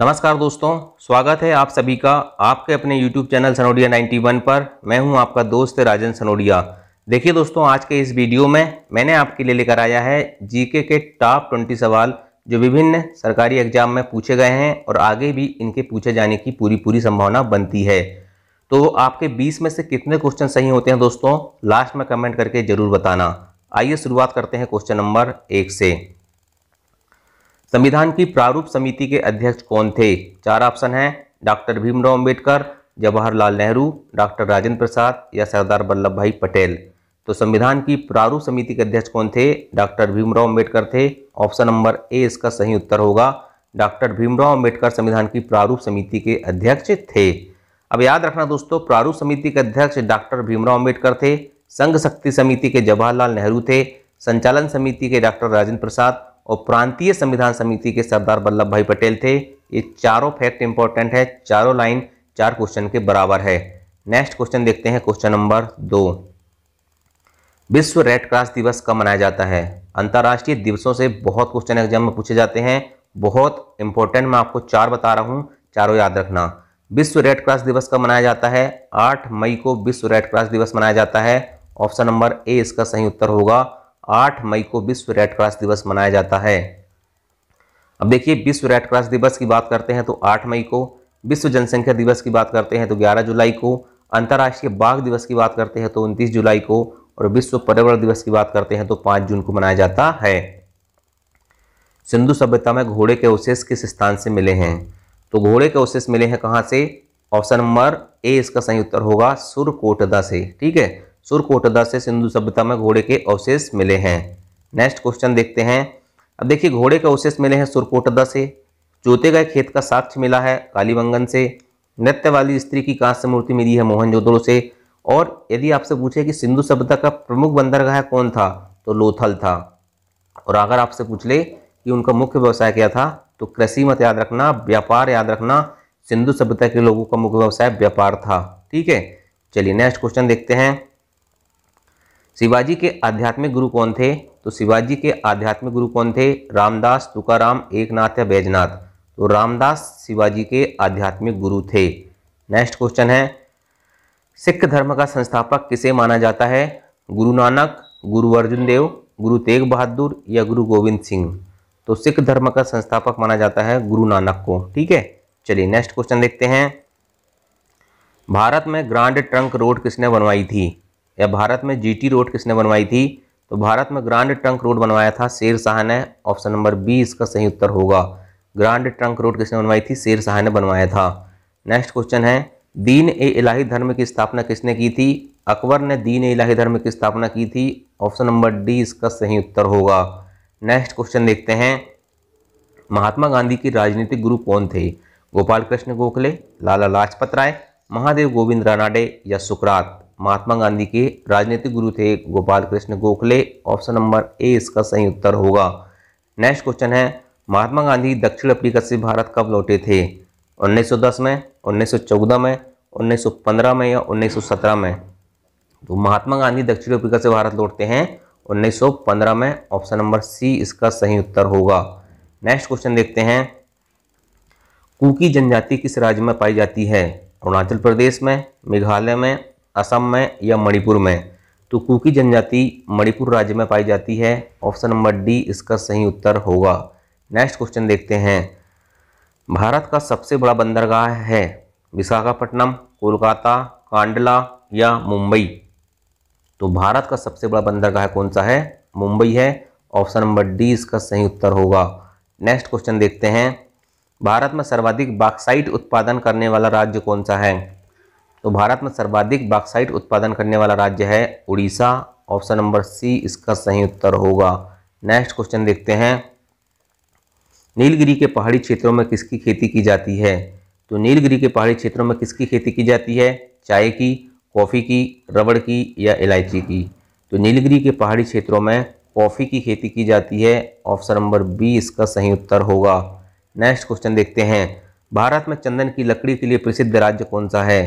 नमस्कार दोस्तों स्वागत है आप सभी का आपके अपने YouTube चैनल सनोडिया 91 पर मैं हूं आपका दोस्त राजन सनोडिया देखिए दोस्तों आज के इस वीडियो में मैंने आपके लिए लेकर आया है जीके के टॉप 20 सवाल जो विभिन्न सरकारी एग्जाम में पूछे गए हैं और आगे भी इनके पूछे जाने की पूरी पूरी संभावना बनती है तो आपके बीस में से कितने क्वेश्चन सही होते हैं दोस्तों लास्ट में कमेंट करके ज़रूर बताना आइए शुरुआत करते हैं क्वेश्चन नंबर एक से संविधान की प्रारूप समिति के अध्यक्ष कौन थे चार ऑप्शन हैं डॉक्टर भीमराव अंबेडकर जवाहरलाल नेहरू डॉक्टर राजेंद्र प्रसाद या सरदार वल्लभ भाई पटेल तो संविधान की प्रारूप समिति के अध्यक्ष कौन थे डॉक्टर भीमराव अंबेडकर थे ऑप्शन नंबर ए इसका सही उत्तर होगा डॉक्टर भीमराव अंबेडकर संविधान की प्रारूप समिति के अध्यक्ष थे अब याद रखना दोस्तों प्रारूप समिति के अध्यक्ष डॉक्टर भीमराव अंबेडकर थे संघ शक्ति समिति के जवाहरलाल नेहरू थे संचालन समिति के डॉक्टर राजेंद्र प्रसाद और प्रांतीय संविधान समिति के सरदार वल्लभ भाई पटेल थे ये चारों फैक्ट इंपॉर्टेंट है चारों लाइन चार क्वेश्चन के बराबर है नेक्स्ट क्वेश्चन देखते हैं क्वेश्चन नंबर दो विश्व रेड क्रॉस दिवस कब मनाया जाता है अंतर्राष्ट्रीय दिवसों से बहुत क्वेश्चन एग्जाम में पूछे जाते हैं बहुत इंपॉर्टेंट मैं आपको चार बता रहा हूँ चारों याद रखना विश्व रेड क्रॉस दिवस कब मनाया जाता है आठ मई को विश्व रेड क्रॉस दिवस मनाया जाता है ऑप्शन नंबर ए इसका सही उत्तर होगा आठ मई को विश्व रेड क्रॉस दिवस मनाया जाता है अब देखिए विश्व रेड क्रॉस दिवस की बात करते हैं तो आठ मई को विश्व जनसंख्या दिवस की बात करते हैं तो ग्यारह जुलाई को अंतर्राष्ट्रीय बाघ दिवस की बात करते हैं तो उनतीस जुलाई को और विश्व पर्यावरण दिवस की बात करते हैं तो पाँच जून को मनाया जाता है सिंधु सभ्यता में घोड़े के अवशेष किस स्थान से मिले हैं तो घोड़े के अवशेष मिले हैं कहाँ से ऑप्शन नंबर ए इसका सही उत्तर होगा सुरकोटदा से ठीक है सुरकोटदा से सिंधु सभ्यता में घोड़े के अवशेष मिले हैं नेक्स्ट क्वेश्चन देखते हैं अब देखिए घोड़े के अवशेष मिले हैं सुरकोटदा से जोते गए खेत का साक्ष्य मिला है कालीबंगन से नृत्य वाली स्त्री की कांस्य मूर्ति मिली है मोहनजोदड़ो से और यदि आपसे पूछे कि सिंधु सभ्यता का प्रमुख बंदरगाह कौन था तो लोथल था और अगर आपसे पूछ ले कि उनका मुख्य व्यवसाय क्या था तो कृषि मत याद रखना व्यापार याद रखना सिंधु सभ्यता के लोगों का मुख्य व्यवसाय व्यापार था ठीक है चलिए नेक्स्ट क्वेश्चन देखते हैं शिवाजी के आध्यात्मिक गुरु कौन थे तो शिवाजी के आध्यात्मिक गुरु कौन थे रामदास तुकाराम एकनाथ या बैजनाथ तो रामदास शिवाजी के आध्यात्मिक गुरु थे नेक्स्ट क्वेश्चन है सिख धर्म का संस्थापक किसे माना जाता है गुरु नानक गुरु अर्जुन देव गुरु तेग बहादुर या गुरु गोविंद सिंह तो सिख धर्म का संस्थापक माना जाता है गुरु नानक को ठीक है चलिए नेक्स्ट क्वेश्चन देखते हैं भारत में ग्रांड ट्रंक रोड किसने बनवाई थी या भारत में जीटी रोड किसने बनवाई थी तो भारत में ग्रांड ट्रंक रोड बनवाया था शेर शाह ने ऑप्शन नंबर बी इसका सही उत्तर होगा ग्रांड ट्रंक रोड किसने बनवाई थी शेर शाह ने बनवाया था नेक्स्ट क्वेश्चन है दीन ए इलाही धर्म की स्थापना किसने की थी अकबर ने दीन ए इलाही धर्म की स्थापना की थी ऑप्शन नंबर डी इसका सही उत्तर होगा नेक्स्ट क्वेश्चन देखते हैं महात्मा गांधी के राजनीतिक गुरु कौन थे गोपाल कृष्ण गोखले लाला लाजपत राय महादेव गोविंद रानाडे या सुकरात महात्मा गांधी के राजनीतिक गुरु थे Gopal Krishna Gokhale option number A इसका सही उत्तर होगा नेक्स्ट क्वेश्चन है महात्मा गांधी दक्षिण अफ्रीका से भारत कब लौटे थे 1910 में 1914 में 1915 में या 1917 में तो महात्मा गांधी दक्षिण अफ्रीका से भारत लौटते हैं 1915 में ऑप्शन नंबर सी इसका सही उत्तर होगा नेक्स्ट क्वेश्चन देखते हैं कुकी जनजाति किस राज्य में पाई जाती है अरुणाचल प्रदेश में मेघालय में असम में या मणिपुर में तो कुकी जनजाति मणिपुर राज्य में पाई जाती है ऑप्शन नंबर डी इसका सही उत्तर होगा नेक्स्ट क्वेश्चन देखते हैं भारत का सबसे बड़ा बंदरगाह है विशाखापट्टनम कोलकाता कांडला या मुंबई तो भारत का सबसे बड़ा बंदरगाह कौन सा है मुंबई है ऑप्शन नंबर डी इसका सही उत्तर होगा नेक्स्ट क्वेश्चन देखते हैं भारत में सर्वाधिक बाक्साइट उत्पादन करने वाला राज्य कौन सा है तो भारत में सर्वाधिक बॉक्साइट उत्पादन करने वाला राज्य है उड़ीसा ऑप्शन नंबर सी इसका सही उत्तर होगा नेक्स्ट क्वेश्चन देखते हैं नीलगिरी के पहाड़ी क्षेत्रों में किसकी खेती की जाती है तो नीलगिरी के पहाड़ी क्षेत्रों में किसकी खेती की जाती है चाय की कॉफ़ी की रबड़ की या इलायची की तो नीलगिरी के पहाड़ी क्षेत्रों में कॉफ़ी की खेती की जाती है ऑप्शन नंबर बी इसका सही उत्तर होगा नेक्स्ट क्वेश्चन देखते हैं भारत में चंदन की लकड़ी के लिए प्रसिद्ध राज्य कौन सा है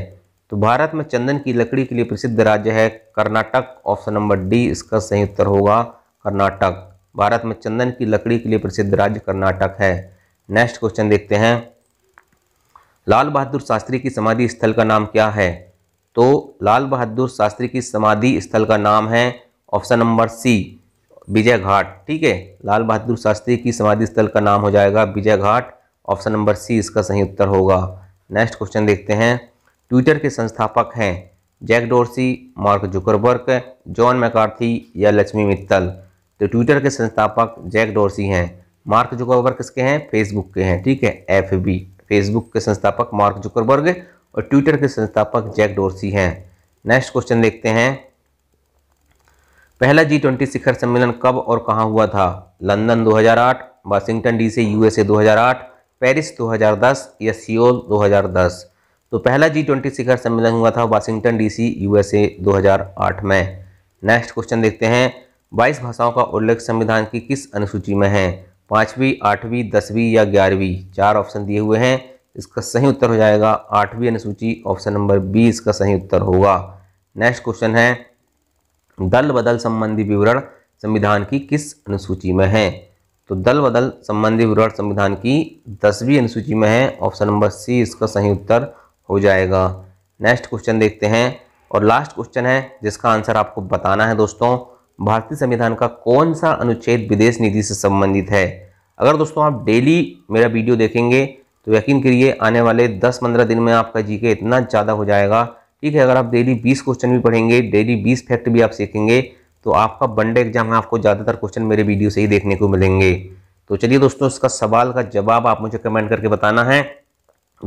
तो भारत में चंदन की लकड़ी के लिए प्रसिद्ध राज्य है कर्नाटक ऑप्शन नंबर डी इसका सही उत्तर होगा कर्नाटक भारत में चंदन की लकड़ी के लिए प्रसिद्ध राज्य कर्नाटक है नेक्स्ट क्वेश्चन देखते हैं लाल बहादुर शास्त्री की समाधि स्थल का नाम क्या है तो लाल बहादुर शास्त्री की समाधि स्थल का नाम है ऑप्शन नंबर सी विजय घाट ठीक है लाल बहादुर शास्त्री की समाधि स्थल का नाम हो जाएगा विजय घाट ऑप्शन नंबर सी इसका सही उत्तर होगा नेक्स्ट क्वेश्चन देखते हैं ट्विटर के संस्थापक हैं Jack Dorsey Mark Zuckerberg John McCarthy या लक्ष्मी मित्तल तो ट्विटर के संस्थापक जैक डोर्सी हैं मार्क जुकरबर्ग किसके हैं फेसबुक के हैं ठीक है एफ बी फेसबुक के संस्थापक मार्क जुकरबर्ग और ट्विटर के संस्थापक जैक डोर्सी हैं नेक्स्ट क्वेश्चन देखते हैं पहला जी ट्वेंटी शिखर सम्मेलन कब और कहाँ हुआ था London 2008 Washington DC USA 2008 Paris 2010 या सियोल तो पहला जी ट्वेंटी शिखर सम्मेलन हुआ था वाशिंगटन डीसी यूएसए 2008 में नेक्स्ट क्वेश्चन देखते हैं बाईस भाषाओं का उल्लेख संविधान की किस अनुसूची में है पाँचवीं आठवीं दसवीं या ग्यारहवीं चार ऑप्शन दिए हुए हैं इसका सही उत्तर हो जाएगा आठवीं अनुसूची ऑप्शन नंबर बी इसका सही उत्तर होगा नेक्स्ट क्वेश्चन है दल बदल संबंधी विवरण संविधान की किस अनुसूची में है तो दल बदल संबंधी विवरण संविधान की दसवीं अनुसूची में है ऑप्शन नंबर सी इसका सही उत्तर हो जाएगा नेक्स्ट क्वेश्चन देखते हैं और लास्ट क्वेश्चन है जिसका आंसर आपको बताना है दोस्तों भारतीय संविधान का कौन सा अनुच्छेद विदेश नीति से संबंधित है अगर दोस्तों आप डेली मेरा वीडियो देखेंगे तो यकीन करिए आने वाले 10-15 दिन में आपका जीके इतना ज़्यादा हो जाएगा ठीक है अगर आप डेली 20 क्वेश्चन भी पढ़ेंगे डेली 20 फैक्ट भी आप सीखेंगे तो आपका वनडे एग्जाम में आपको ज़्यादातर क्वेश्चन मेरे वीडियो से ही देखने को मिलेंगे तो चलिए दोस्तों इसका सवाल का जवाब आप मुझे कमेंट करके बताना है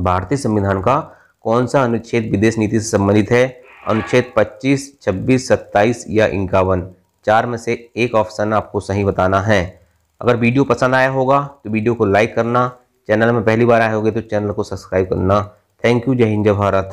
भारतीय संविधान का कौन सा अनुच्छेद विदेश नीति से संबंधित है अनुच्छेद 25, 26, 27 या इक्यावन चार में से एक ऑप्शन आपको सही बताना है अगर वीडियो पसंद आया होगा तो वीडियो को लाइक करना चैनल में पहली बार आए होगे तो चैनल को सब्सक्राइब करना थैंक यू जय हिंद जय भारत